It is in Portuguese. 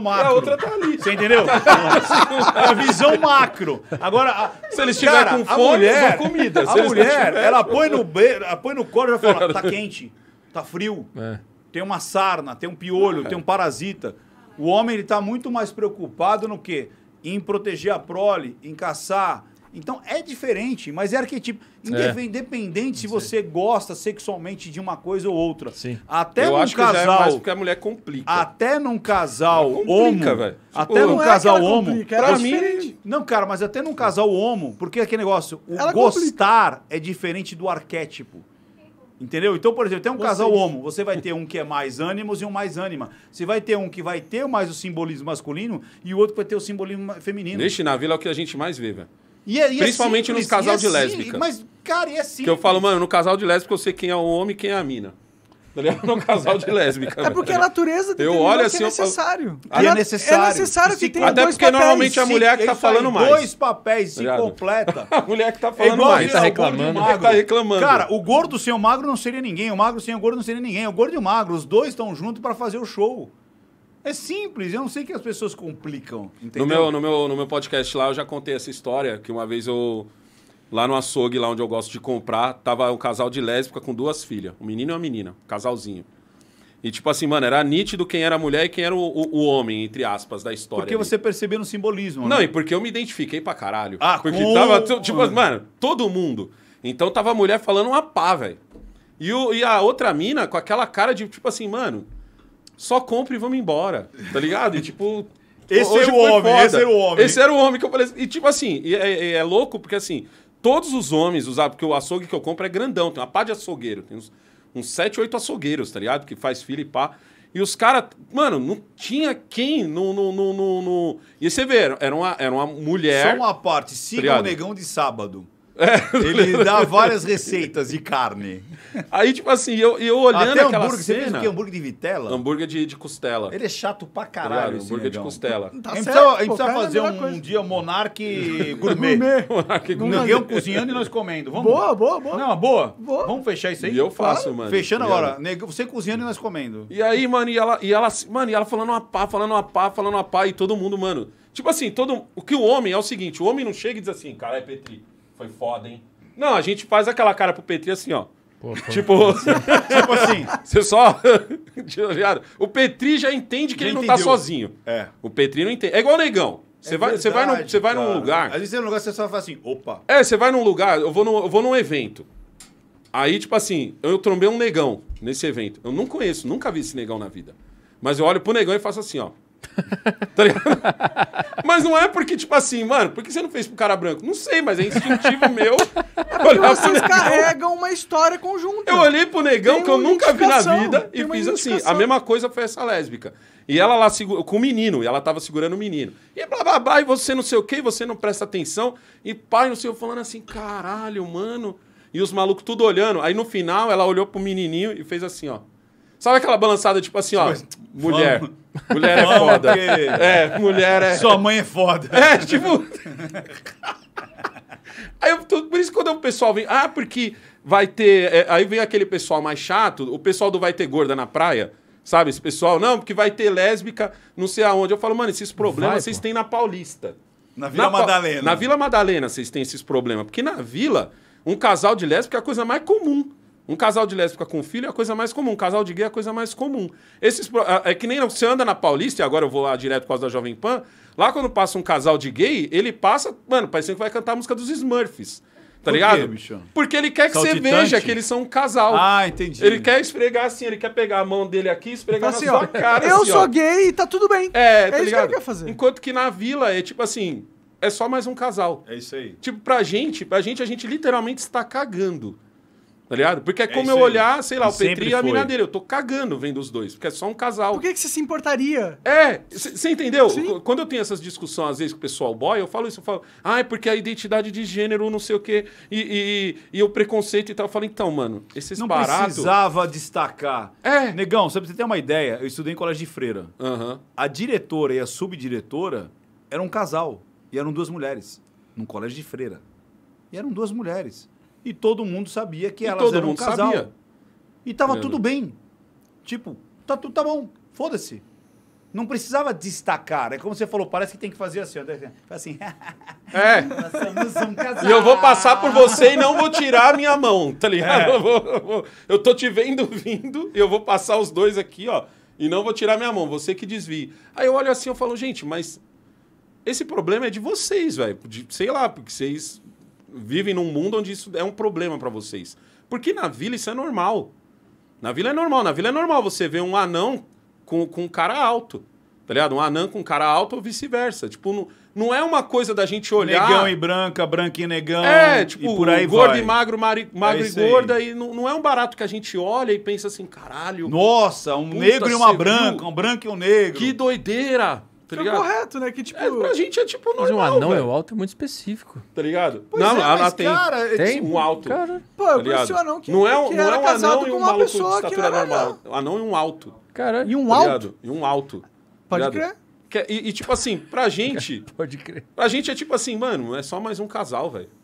macro. E a outra tá ali. Você entendeu? é a visão macro. Agora, a, se eles estiver com fome, mulher, comida. A mulher, tiver... ela põe no beiro, ela põe no colo e fala: tá é. quente, tá frio, é. tem uma sarna, tem um piolho, é. tem um parasita. O homem ele tá muito mais preocupado no quê? Em proteger a prole, em caçar, então é diferente, mas é arquetipo. É. Independente se você gosta sexualmente de uma coisa ou outra. Sim. Até Eu num acho casal. Que já é mais a mulher complica. Até num casal complica, homo. velho, Até tipo, num é casal homo. Complica, é pra mim. Diferente. Não, cara, mas até num casal homo, porque aquele negócio, o Ela gostar complica. é diferente do arquétipo. Entendeu? Então, por exemplo, tem um você... casal homo, você vai ter um que é mais ânimos e um mais ânima. Você vai ter um que vai ter mais o simbolismo masculino e o outro que vai ter o simbolismo feminino. Neste navio é o que a gente mais vê, velho. E é, e é Principalmente é simples, nos casal de lésbica. Mas, cara, é assim. Que eu falo, mano, no casal de lésbica eu sei quem é o homem e quem é a mina. Tá no casal de lésbica. É porque a natureza eu olho é assim, é necessário. Eu... É necessário. É necessário que tenha Até dois porque papéis. normalmente é a mulher que tá falando mais. Dois papéis se tá completa. a mulher que tá falando mais. Está reclamando. tá reclamando. Cara, o gordo sem o magro não seria ninguém. O magro sem o gordo não seria ninguém. O gordo e o magro, os dois estão juntos para fazer o show. É simples, eu não sei que as pessoas complicam. Entendeu? No meu, no, meu, no meu podcast lá eu já contei essa história, que uma vez eu. Lá no açougue, lá onde eu gosto de comprar, tava um casal de lésbica com duas filhas, um menino e uma menina, um casalzinho. E tipo assim, mano, era nítido quem era a mulher e quem era o, o, o homem, entre aspas, da história. Porque ali. você percebeu no simbolismo, Não, né? e porque eu me identifiquei pra caralho. Ah, Porque com... tava, tipo, mano. mano, todo mundo. Então tava a mulher falando uma pá, velho. E, o, e a outra mina com aquela cara de, tipo assim, mano, só compra e vamos embora, tá ligado? E tipo. esse era o homem, foda. esse era o homem. Esse era o homem que eu falei. Assim, e tipo assim, é, é, é, louco porque assim, todos os homens usavam, porque o açougue que eu compro é grandão, tem uma pá de açougueiro, tem uns, uns 7, 8 açougueiros, tá ligado? Que faz fila e pá. E os caras, mano, não tinha quem no. no, no, no, no... E você vê, era uma, era uma mulher. Só uma parte, tá siga tá o negão de sábado. É, Ele dá várias receitas de carne. Aí, tipo assim, eu, eu olhando Até aquela cena... Você fez o quê? Hambúrguer de vitela? Hambúrguer de, de costela. Ele é chato pra tá caralho, esse Hambúrguer de costela. Tá a gente certo, precisa, a gente precisa cara, fazer é um, dia Monarque gourmet. Gourmet. Monarque gourmet. cozinhando e nós comendo. Vamos... Boa, boa, boa. Não, boa. boa. Vamos fechar isso aí? E eu faço, mano. Fechando agora. você cozinhando e nós comendo. E aí, mano, e ela, e ela, mano, e ela falando uma pá, falando uma pá, falando uma pá, e todo mundo, mano... Tipo assim, todo o que o homem é o seguinte, o homem não chega e diz assim, cara, é Petri foi foda, hein? Não, a gente faz aquela cara pro Petri assim, ó. Pô, tipo... Assim. tipo assim. Você só. o Petri já entende que já ele não tá entendeu. tá sozinho. É. O Petri não entende. É igual o negão. É você é vai, verdade, você vai, num, você vai num lugar. Às vezes você é um lugar você só fala assim, opa. É, você vai num lugar, eu vou, no, eu vou num evento. Aí, tipo assim, eu trombei um negão nesse evento. Eu não conheço, nunca vi esse negão na vida. Mas eu olho pro negão e faço assim, ó. tá ligado? Mas não é porque, tipo assim, mano, por que você não fez pro cara branco? Não sei, mas é instintivo meu. Olhar vocês carregam uma história conjunta. Eu olhei pro negão tem que eu nunca vi na vida e fiz assim. A mesma coisa foi essa lésbica. E ela lá com o menino, e ela tava segurando o menino. E é blá blá blá, e você não sei o que, você não presta atenção. E pai, não sei o falando assim, caralho, mano. E os malucos tudo olhando. Aí no final ela olhou pro menininho e fez assim, ó. Sabe aquela balançada, tipo assim, ó. Tipo, mulher. Vamos. Mulher é foda. É, mulher é. Sua mãe é foda. É, tipo. aí eu, por isso quando o pessoal vem. Ah, porque vai ter. É, aí vem aquele pessoal mais chato, o pessoal do Vai Ter Gorda na praia. Sabe, esse pessoal, não, porque vai ter lésbica, não sei aonde. Eu falo, mano, esses problemas vai, vocês pô. têm na Paulista. Na Vila na, Madalena. Na Vila Madalena vocês têm esses problemas. Porque na Vila, um casal de lésbica é a coisa mais comum. Um casal de lésbica com filho é a coisa mais comum. Um casal de gay é a coisa mais comum. Esses, é, é que nem você anda na Paulista, e agora eu vou lá direto por causa da Jovem Pan. Lá quando passa um casal de gay, ele passa, mano, parece que vai cantar a música dos Smurfs. Tá Por ligado? Quê, bicho? Porque ele quer que Saltitante? você veja que eles são um casal. Ah, entendi. Ele quer esfregar assim, ele quer pegar a mão dele aqui e esfregar tá na assim, sua ó, cara. Assim, eu assim, sou ó. gay e tá tudo bem. É, tá é tá isso ligado? que fazer. Enquanto que na vila é tipo assim, é só mais um casal. É isso aí. Tipo, pra gente, pra gente, a gente literalmente está cagando. Tá ligado? Porque é, é como eu olhar, sei lá, o Petri e a mina dele. Eu tô cagando vendo os dois, porque é só um casal. Por que, que você se importaria? É, você entendeu? Sim. Quando eu tenho essas discussões, às vezes, com o pessoal boy, eu falo isso, eu falo, ah, é porque é a identidade de gênero, não sei o quê, e, e, e o preconceito e tal. Eu falo, então, mano, esses não baratos... Não precisava destacar. É. Negão, só pra você ter uma ideia, eu estudei em colégio de freira. Uhum. A diretora e a subdiretora eram um casal, e eram duas mulheres, num colégio de freira. E eram duas mulheres. E todo mundo sabia que e elas todo eram mundo um casal. Sabia. E tava Entendo. tudo bem. Tipo, tá tudo tá bom. Foda-se. Não precisava destacar. É como você falou, parece que tem que fazer assim. Ó, assim. É. Nós somos um casal. E eu vou passar por você e não vou tirar a minha mão, tá ligado? É. Eu, vou, eu, vou, eu tô te vendo vindo, eu vou passar os dois aqui, ó. E não vou tirar minha mão, você que desvie. Aí eu olho assim eu falo, gente, mas esse problema é de vocês, velho. Sei lá, porque vocês vivem num mundo onde isso é um problema para vocês. Porque na vila isso é normal. Na vila é normal. Na vila é normal você ver um anão com, com um cara alto. Tá ligado? Um anão com um cara alto ou vice-versa. Tipo, não, não é uma coisa da gente olhar. Negão e branca, branco e negão. É, tipo, e por aí gordo vai. e magro, mari, magro é e gorda. Aí. E não, não, é um barato que a gente olha e pensa assim, caralho. Nossa, um negro e uma branca, um branco e um negro. Que doideira! Tá é ligado? Que é correto, né? Que, tipo... É, pra gente é tipo normal, Mas um anão é velho. é o alto é muito específico. Tá ligado? Pois não, é, lá tem, cara, é tem tipo, um alto. Cara. Pô, eu tá conheci um anão que Não é um, não é um anão e um maluco de estatura normal. Um anão e um alto. Cara, e um tá alto? E um alto. Tá pode ligado? crer. E, e, tipo assim, pra gente... Pode crer. Pra gente é tipo assim, mano, é só mais um casal, velho.